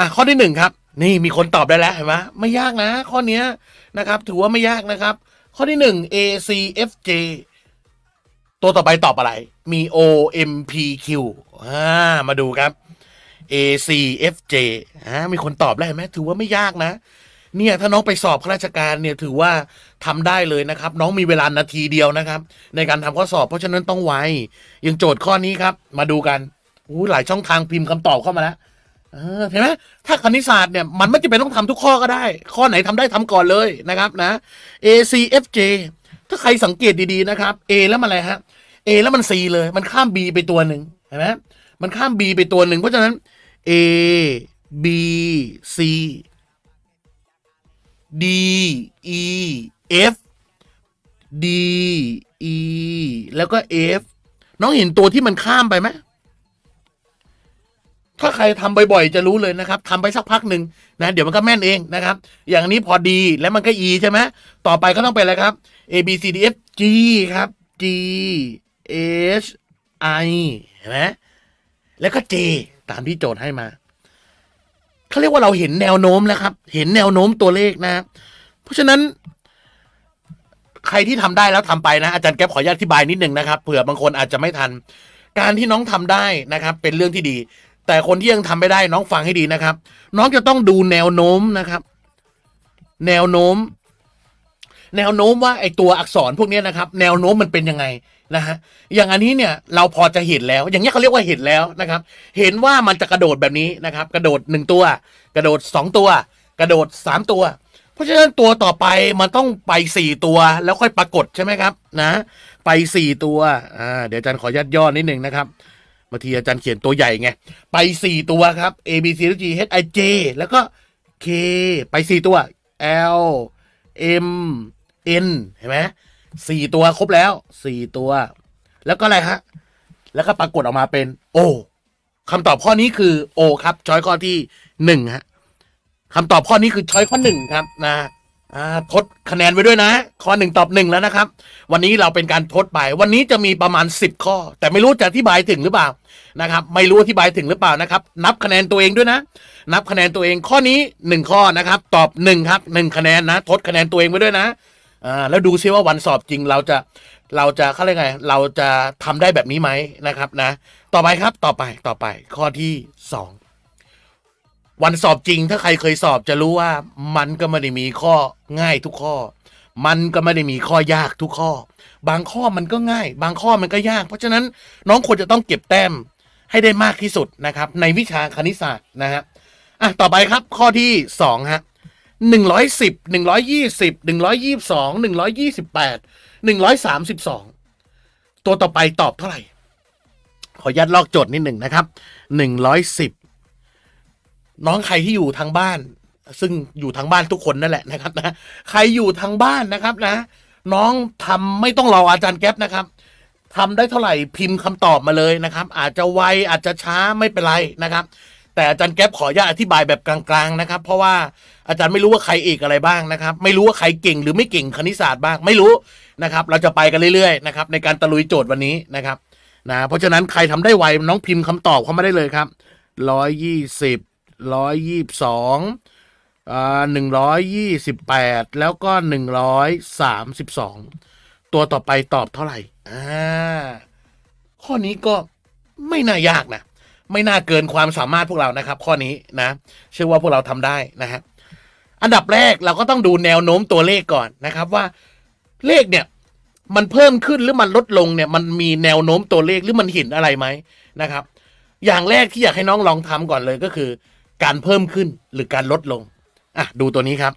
อ่ะข้อที่หนึ่งครับ นี่มีคนตอบได้แล้วเห็นไหมไม่ยากนะข้อเนี้ยนะครับถือว่าไม่ยากนะครับ ข้อที่หนึ่ง A C F J ตัวต่อไปตอบอะไร มี O M P Q อ่ามาดูครับ A C F J อ่ามีคนตอบได้ไหมถือว่าไม่ยากนะ เนี่ย ถ้าน้องไปสอบข้าราชการเนี่ยถือว่าทำได้เลยนะครับน้องมีเวลานาทีเดียวนะครับ ในการทำข้อสอบเพราะฉะนั้นต้องไวยังโจทย์ข้อนี้ครับมาดูกันอู้หลายช่องทางพิมพ์คำตอบเข้ามาแล้วเออเห็นไหมถ้าคณิตศาสตร์เนี่ยมันไม่จำเป็นต้องทำทุกข้อก็ได้ ข้อไหนทำได้ทำก่อนเลยนะครับนะ A C F J ถ้าใครสังเกตดีๆนะครับ A แล้วมันอะไรฮะ A แล้วมัน C เลย มันข้าม B ไปตัวหนึ่งเห็นไหมมันข้าม B ไปตัวหนึ่งเพราะฉะนั้น A B C D E F D E แล้วก็ F น้องเห็นตัวที่มันข้ามไปไหมถ้าใครทำบ่อย ๆ จะรู้เลยนะครับ ทำไปสักพักหนึ่งนะ เดี๋ยวมันก็แม่นเองนะครับ อย่างนี้พอดี แล้วมันก็ e ใช่ไหม ต่อไปก็ต้องเป็นอะไรครับ a b c d f g ครับ g h i เห็นไหมแล้วก็ j ตามที่โจทย์ให้มา เขาเรียกว่าเราเห็นแนวโน้มแล้วครับ เห็นแนวโน้มตัวเลขนะ เพราะฉะนั้น ใครที่ทำได้แล้วทำไป นะ อาจารย์แก๊ปขออนุญาตอธิบายนิดนึงนะครับ เผื่อบางคนอาจจะไม่ทัน การที่น้องทำได้นะครับ เป็นเรื่องที่ดีแต่คนที่ยังทำไม่ได้ น้องฟังให้ดีนะครับ น้องจะต้องดูแนวโน้มนะครับ แนวโน้ม แนวโน้มว่าไอตัวอักษรพวกนี้นะครับ แนวโน้มมันเป็นยังไงนะฮะอย่างอันนี้เนี่ยเราพอจะเห็นแล้ว อย่างนี้เขาเรียกว่าเห็นแล้วนะครับ เห็นว่ามันจะกระโดดแบบนี้นะครับ กระโดดหนึ่งตัว กระโดดสองตัว กระโดดสามตัว เพราะฉะนั้นตัวต่อไปมันต้องไปสี่ตัว แล้วค่อยปรากฏใช่ไหมครับ นะ ไปสี่ตัวอ่าเดี๋ยวอาจารย์ขอยัดย่อนิดหนึ่งนะครับมาทีอาจารย์เขียนตัวใหญ่ไง ไปสี่ตัวครับ A B C D G H I J แล้วก็ K ไปสี่ตัว L M N เห็นไหมสี่ตัวครบแล้วสี่ตัว แล้วก็อะไรฮะแล้วก็ปรากฏออกมาเป็น O คำตอบข้อนี้คือ O ครับ ช้อยข้อที่หนึ่งฮะคำตอบข้อนี้คือช้อยข้อหนึ่งครับนะทดคะแนนไว้ด้วยนะ ข้อหนึ่งตอบหนึ่งแล้วนะครับวันนี้เราเป็นการทดไปวันนี้จะมีประมาณ 10 ข้อ แต่ไม่รู้จะอธิบายถึงหรือเปล่านะครับไม่รู้อธิบายถึงหรือเปล่านะครับ นับคะแนนตัวเองด้วยนะ นับคะแนนตัวเองข้อนี้ 1 ข้อนะครับ ตอบ 1 ครับ1 คะแนนนะ ทดคะแนนตัวเองไว้ด้วยนะแล้วดูซิว่าวันสอบจริง เราจะ เราจะเขาเรียกไงเราจะทำได้แบบนี้ไหมนะครับนะต่อไปครับต่อไปต่อไป ข้อที่ 2วันสอบจริงถ้าใครเคยสอบจะรู้ว่า มันก็ไม่ได้มีข้อง่ายทุกข้อ มันก็ไม่ได้มีข้อยากทุกข้อ บางข้อมันก็ง่ายบางข้อมันก็ยาก เพราะฉะนั้นน้องควรจะต้องเก็บแต้มให้ได้มากที่สุดนะครับ ในวิชาคณิตศาสตร์นะฮะอ่ะต่อไปครับ ข้อที่สองฮะหนึ่งร้อยสิบหนึ่งร้อยยี่สิบหนึ่งร้อยยี่สิบสองหนึ่งร้อยยี่สิบแปดหนึ่งร้อยสามสิบสองตัวต่อไปตอบเท่าไหร่ ขอยัดลอกโจทย์นิดหนึ่งนะครับหนึ่งร้อยสิบน้อง ใครที่อยู่ทางบ้าน ซึ่งอยู่ทางบ้านทุกคนนั่นแหละนะครับนะ ใครอยู่ทางบ้านนะครับนะ น้องทำไม่ต้อง รออาจารย์แก๊ปนะครับ ทำได้เท่า ไหร่ พิมพ์คำตอบมาเลยนะครับ อาจจะไว อาจจะช้าไม่เป็นไรนะครับ แต่อาจารย์แก๊ปขออนุญาตอธิบายแบบกลางๆนะครับ เพราะว่าอาจารย์ไม่รู้ว่าใครเอกอะไรบ้างนะครับ ไม่รู้ว่าใครเก่งหรือไม่เก่งคณิตศาสตร์บ้างไม่รู้นะครับ เราจะไปกันเรื่อยๆนะครับในการตะลุยโจทย์วันนี้นะครับ นะ เพราะฉะนั้นใครทำได้ไวน้องพิมพ์คำตอบเข้ามาได้เลยครับร้อยยี่สิบร้อยยี่สองหนึ่งร้อยยี่สิบแปดแล้วก็หนึ่งร้อยสามสิบสองตัวต่อไปตอบเท่าไหร่อ่า ข้อนี้ก็ไม่น่ายากนะ ไม่น่าเกินความสามารถพวกเรานะครับ ข้อนี้นะ เชื่อว่าพวกเราทำได้นะฮะ อันดับแรกเราก็ต้องดูแนวโน้มตัวเลขก่อนนะครับ ว่า เลขเนี่ย มันเพิ่มขึ้นหรือมันลดลงเนี่ย มันมีแนวโน้มตัวเลขหรือมันเห็นอะไรไหมนะครับ อย่างแรกที่อยากให้น้องลองทำก่อนเลยก็คือการเพิ่มขึ้นหรือการลดลง อ่ะดูตัวนี้ครับ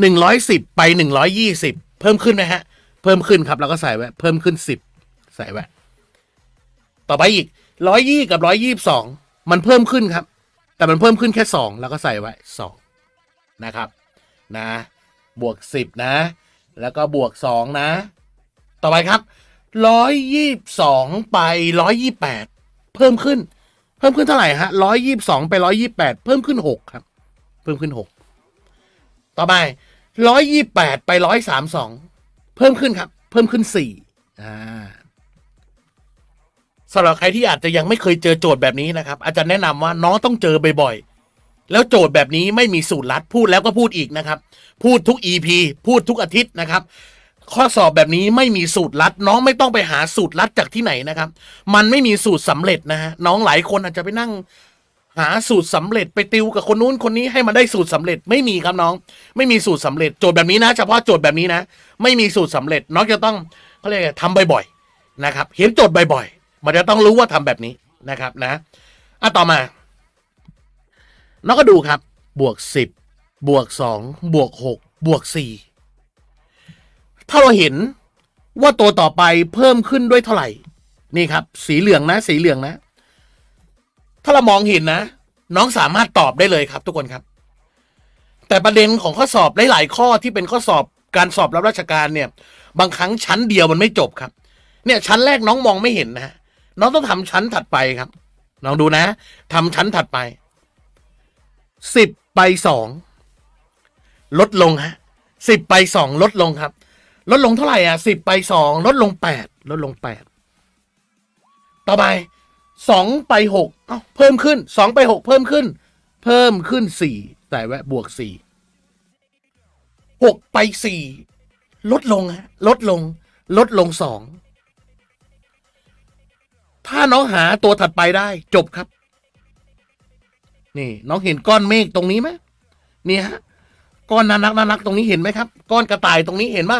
หนึ่งร้อยสิบไปหนึ่งร้อยยี่สิบเพิ่มขึ้นไหมฮะ เพิ่มขึ้นครับเราก็ใส่ไว้เพิ่มขึ้นสิบใส่ไว้ ต่อไปอีกร้อยยี่กับร้อยยี่บสองมันเพิ่มขึ้นครับ แต่มันเพิ่มขึ้นแค่สองแล้วก็ใส่ไว้สองนะครับนะบวกสิบนะแล้วก็บวกสองนะต่อไปครับร้อยยี่บสองไปร้อยยี่แปดเพิ่มขึ้นพิ่มขึ้นเท่าไหร่ฮะร้อยยี่บสองไปร้อยยี่แปดเพิ่มขึ้นหกครับ เพิ่มขึ้นหกต่อไปร้อยยี่แปดไปร้อยสามสองเพิ่มขึ้นครับ เพิ่มขึ้นสี่อ่าสำหรับใครที่อาจจะยังไม่เคยเจอโจทย์แบบนี้นะครับ อาจารย์แนะนำว่าน้องต้องเจอบ่อยๆแล้วโจทย์แบบนี้ไม่มีสูตรลัด พูดแล้วก็พูดอีกนะครับ พูดทุกอีพีพูดทุกอาทิตย์นะครับข้อสอบแบบนี้ไม่มีสูตรลัดน้องไม่ต้องไปหาสูตรลัดจากที่ไหนนะครับ มันไม่มีสูตรสำเร็จนะฮะน้องหลายคนอาจจะไปนั่งหาสูตรสำเร็จไปติวกับคนนู้นคนนี้ให้มันได้สูตรสำเร็จไม่มีครับน้อง ไม่มีสูตรสำเร็จโจทย์แบบนี้นะ เฉพาะโจทย์แบบนี้นะ ไม่มีสูตรสำเร็จน้องจะต้องเขาเรียกทำบ่อยๆ นะครับ เห็นโจทย์บ่อยๆ มันจะต้องรู้ว่าทำแบบนี้นะครับนะอ่ะต่อมาน้องก็ดูครับบวกสิบบวกสองบวกหกบวกสี่ถ้าเราเห็นว่าตัวต่อไปเพิ่มขึ้นด้วยเท่าไหร่นี่ครับ สีเหลืองนะ สีเหลืองนะ ถ้าเรามองเห็นนะ น้องสามารถตอบได้เลยครับ ทุกคนครับ แต่ประเด็นของข้อสอบหลายๆข้อที่เป็นข้อสอบการสอบรับราชการเนี่ย บางครั้งชั้นเดียวมันไม่จบครับ เนี่ยชั้นแรกน้องมองไม่เห็นนะน้องต้องทำชั้นถัดไปครับลองดูนะ ทำชั้นถัดไปสิบไปสองลดลงฮะสิบไปสองลดลงครับลดลงเท่าไหร่อ่ะสิบไปสองลดลงแปดลดลงแปดต่อไปสองไปหกเอเพิ่มขึ้นสองไปหกเพิ่มขึ้น เพิ่มขึ้นสี่แต่แวะ บวกสี่หกไปสี่ลดลงฮะลดลง ลดลงสองถ้าน้องหาตัวถัดไปได้ จบครับ นี่น้องเห็นก้อนเมฆตรงนี้ไหมนี่ฮะก้อนน่ารักน่ารักตรงนี้เห็นไหมครับ ก้อนกระต่ายตรงนี้เห็นไหม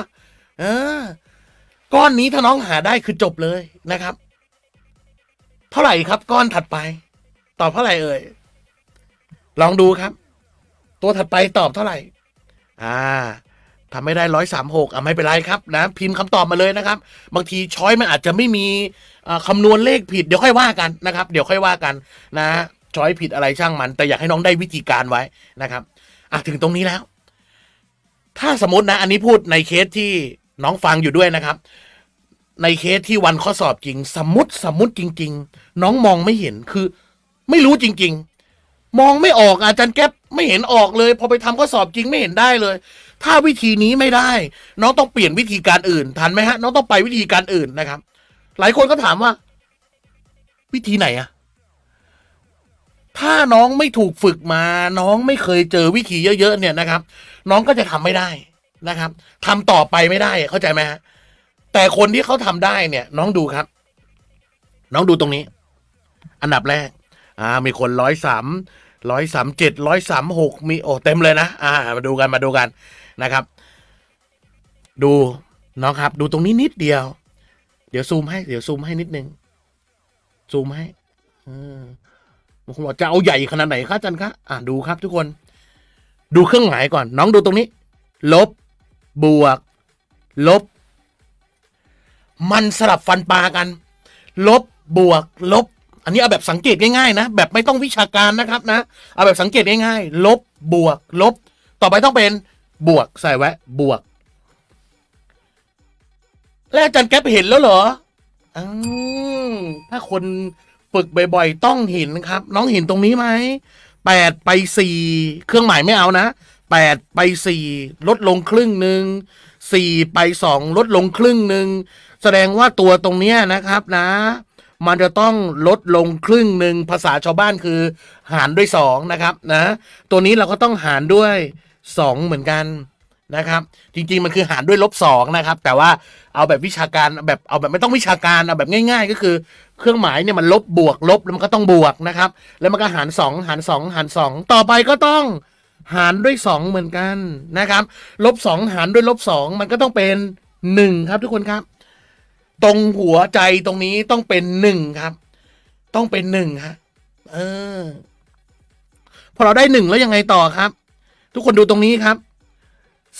เออก้อนนี้ถ้าน้องหาได้คือจบเลยนะครับ เท่าไหร่ครับ ก้อนถัดไป ตอบเท่าไหร่เอ่ยลองดูครับ ตัวถัดไปตอบเท่าไหร่ อ่าทำไม่ได้ร้อยสามหกอ่ะไม่เป็นไรครับนะ พิมพ์คำตอบมาเลยนะครับ บางทีช้อยมันอาจจะไม่มีคำนวณเลขผิด เดี๋ยวค่อยว่ากันนะครับ เดี๋ยวค่อยว่ากัน นะช้อยผิดอะไรช่างมัน แต่อยากให้น้องได้วิธีการไว้นะครับอ่ะถึงตรงนี้แล้ว ถ้าสมมตินะ อันนี้พูดในเคสที่น้องฟังอยู่ด้วยนะครับ ในเคสที่วันข้อสอบจริง สมมติสมมติจริง ๆ น้องมองไม่เห็นคือ ไม่รู้จริง ๆ มองไม่ออก อาจารย์แก๊ปไม่เห็นออกเลย พอไปทำข้อสอบจริงไม่เห็นได้เลย ถ้าวิธีนี้ไม่ได้ น้องต้องเปลี่ยนวิธีการอื่น ทันไหมฮะ น้อง ต้องไปวิธีการอื่นนะครับ หลายคนก็ถามว่า วิธีไหนอะถ้าน้องไม่ถูกฝึกมา น้องไม่เคยเจอวิธีเยอะๆเนี่ยนะครับ น้องก็จะทำไม่ได้นะครับ ทำต่อไปไม่ได้เข้าใจไหมฮะแต่คนที่เขาทำได้เนี่ย น้องดูครับ น้องดูตรงนี้ อันดับแรก อ่า มีคนร้อยสามร้อยสามเจ็ดร้อยสามหกมีโอ้เต็มเลยนะอ่า มาดูกันมาดูกันนะครับ ดูน้องครับ ดูตรงนี้นิดเดียว เดี๋ยวซูมให้เดี๋ยวซูมให้นิดนึงซูมให้อืมบางคนบอกจะเอาใหญ่ขนาดไหนคะจันคะอ่าดูครับ ทุกคน ดูเครื่องหมายก่อน น้องดูตรงนี้ ลบบวก ลบ มันสลับฟันปลากัน ลบ บวก ลบ อันนี้ เอาแบบสังเกตง่ายๆ นะ แบบไม่ต้องวิชาการนะครับ นะ เอาแบบสังเกตง่าย ๆ ลบบวก ลบ ต่อไปต้องเป็น บวก ใส่แวะ บวก แล้วอาจารย์แก๊ปเห็นแล้วเหรออถ้าคนฝึกบ่อย ๆ ต้องเห็นครับ น้องเห็นตรงนี้ไหมแปดไปสี่เครื่องหมายไม่เอานะ8 ไป 4 ลดลงครึ่งหนึ่ง4 ไป 2 ลดลงครึ่งหนึ่งแสดงว่าตัวตรงนี้นะครับนะ มันจะต้องลดลงครึ่งหนึ่งภาษาชาวบ้านคือหารด้วย2นะครับนะตัวนี้เราก็ต้องหารด้วย 2 เหมือนกันนะครับ จริงๆมันคือหารด้วยลบสองนะครับแต่ว่าเอาแบบวิชาการแบบเอาแบบไม่ต้องวิชาการเอาแบบง่ายๆ ก็คือเครื่องหมายเนี่ยมันลบบวกลบแล้วมันก็ต้องบวกนะครับ แล้วมันก็หาร 2 หาร 2 หาร2 ต่อไปก็ต้องหารด้วย 2 เหมือนกันนะครับ ลบ2หารด้วยลบ2มันก็ต้องเป็น 1 ครับทุกคนครับ ตรงหัวใจตรงนี้ต้องเป็น 1 ครับ ต้องเป็น1ฮะเออ พอเราได้ 1 แล้วยังไงต่อครับ ทุกคนดูตรงนี้ครับ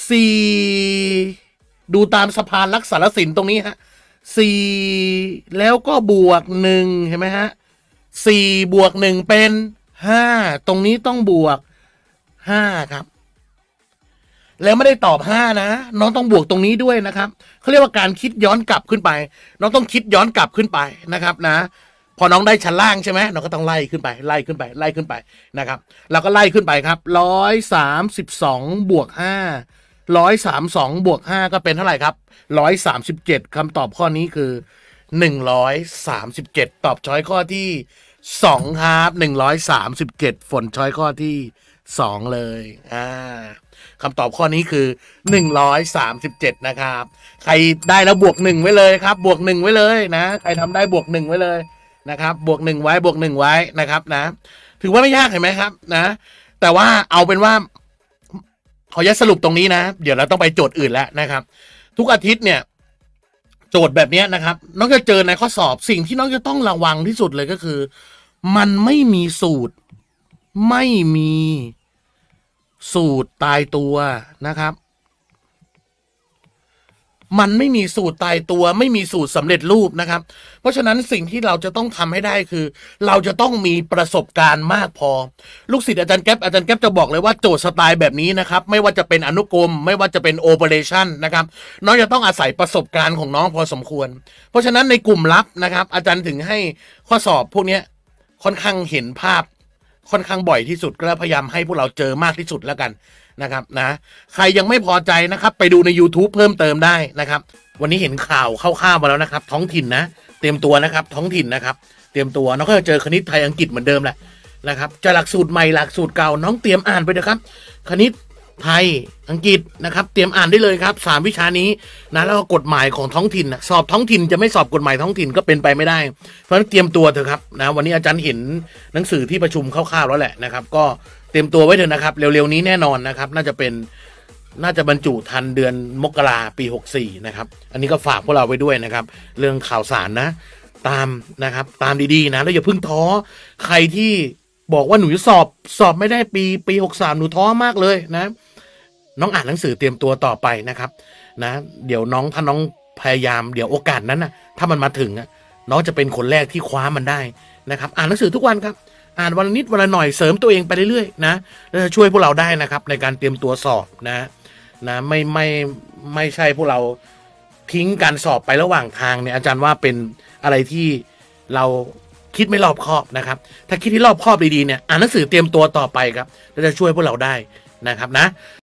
4 ดูตามสะพานลักษณศิลป์ตรงนี้ฮะสี่ แล้วก็บวกหนึ่งเห็นไหมฮะสี่บวกหนึ่งเป็นห้า ตรงนี้ต้องบวกห้าครับ แล้วไม่ได้ตอบห้านะ น้องต้องบวกตรงนี้ด้วยนะครับเขาเรียกว่าการคิดย้อนกลับขึ้นไป น้องต้องคิดย้อนกลับขึ้นไปนะครับนะ พอน้องได้ชั้นล่างใช่ไหมน้องก็ต้องไล่ขึ้นไป ไล่ขึ้นไป ไล่ขึ้นไปนะครับ เราก็ไล่ขึ้นไปครับร้อยสามสิบสองบวกห้าร้อยสามสองบวกห้าก็เป็นเท่าไหร่ครับร้อยสามสิบเจ็ดคำตอบข้อนี้คือหนึ่งร้อยสามสิบเจ็ดตอบช้อยข้อที่สองฮาร์ปหนึ่งร้อยสามสิบเจ็ดฝนช้อยข้อที่สองเลยอ่าคำตอบข้อนี้คือหนึ่งร้อยสามสิบเจ็ดนะครับ ใครได้แล้วบวกหนึ่งไว้เลยครับบวกหนึ่งไว้เลยนะใครทำได้บวกหนึ่งไว้เลยนะครับบวกหนึ่งไว้ บวกหนึ่งไว้นะครับนะถือว่าไม่ยากเห็นไหมครับนะแต่ว่าเอาเป็นว่าขอยัสรุปตรงนี้นะเดี๋ยวเราต้องไปโจทย์อื่นแล้วนะครับทุกอาทิตย์เนี่ยโจทย์แบบนี้นะครับ น้องจะเจอในข้อสอบสิ่งที่น้องจะต้องระวังที่สุดเลยก็คือ มันไม่มีสูตร ไม่มีสูตรตายตัวนะครับมันไม่มีสูตรตายตัว ไม่มีสูตรสำเร็จรูปนะครับ เพราะฉะนั้นสิ่งที่เราจะต้องทำให้ได้คือ เราจะต้องมีประสบการณ์มากพอ ลูกศิษย์อาจารย์แก๊ปอาจารย์แก๊ปจะบอกเลยว่าโจทย์สไตล์แบบนี้นะครับไม่ว่าจะเป็นอนุกรมไม่ว่าจะเป็นโอเปอเรชันนะครับน้องจะต้องอาศัยประสบการณ์ของน้องพอสมควร เพราะฉะนั้นในกลุ่มลับนะครับ อาจารย์ถึงให้ข้อสอบพวกนี้ค่อนข้างเห็นภาพค่อนข้างบ่อยที่สุดก็พยายามให้พวกเราเจอมากที่สุดแล้วกันนะครับนะใครยังไม่พอใจนะครับ ไปดูใน YouTube เพิ่มเติมได้นะครับ วันนี้เห็นข่าวเข้าวๆมาแล้วนะครับ ท้องถิ่นนะ เตรียมตัวนะครับ ท้องถิ่นนะครับ เตรียมตัวน้องก็จะเจอคณิตไทยอังกฤษเหมือนเดิมแหละนะครับจะหลักสูตรใหม่หลักสูตรเก่าน้องเตรียมอ่านไปเถอะครับ คณิตไทยอังกฤษนะครับ เตรียมอ่านได้เลยครับสามวิชานี้นะแล้วก็กฎหมายของท้องถิ่นสอบท้องถิ่นจะไม่สอบกฎหมายท้องถิ่นก็เป็นไปไม่ได้ เพราะฉะนั้นเตรียมตัวเถอะครับนะวันนี้อาจารย์เห็นหนังสือที่ประชุมคร่าวๆแล้วแหละนะครับ ก็เตรียมตัวไว้เถอะนะครับเร็วๆ นี้แน่นอนนะครับ น่าจะเป็นน่าจะบรรจุทันเดือนมกราปี64นะครับ อันนี้ก็ฝากพวกเราไว้ด้วยนะครับ เรื่องข่าวสารนะตามนะครับ ตามดีๆนะ แล้วอย่าเพิ่งท้อใครที่บอกว่าหนูสอบสอบไม่ได้ปีปี 63หนู ท้อมากเลยนะ น้องอ่านหนังสือเตรียมตัวต่อไปนะครับนะ เดี๋ยวน้องถ้าน้องพยายามเดี๋ยวโอกาสนั้นนะถ้ามันมาถึงน้องจะเป็นคนแรกที่คว้ามันได้นะครับ อ่านหนังสือทุกวันครับอ่านวันนิดวันหน่อยเสริมตัวเองไปเรื่อยๆนะจะช่วยพวกเราได้นะครับ ในการเตรียมตัวสอบนะนะไม่ไม่ไม่ใช่พวกเราทิ้งการสอบไประหว่างทางเนี่ยอาจารย์ว่าเป็นอะไรที่เราคิดไม่รอบคอบนะครับ ถ้าคิดที่รอบคอบดีๆเนี่ยอ่านหนังสือเตรียมตัวต่อไปครับจะช่วยพวกเราได้นะครับนะ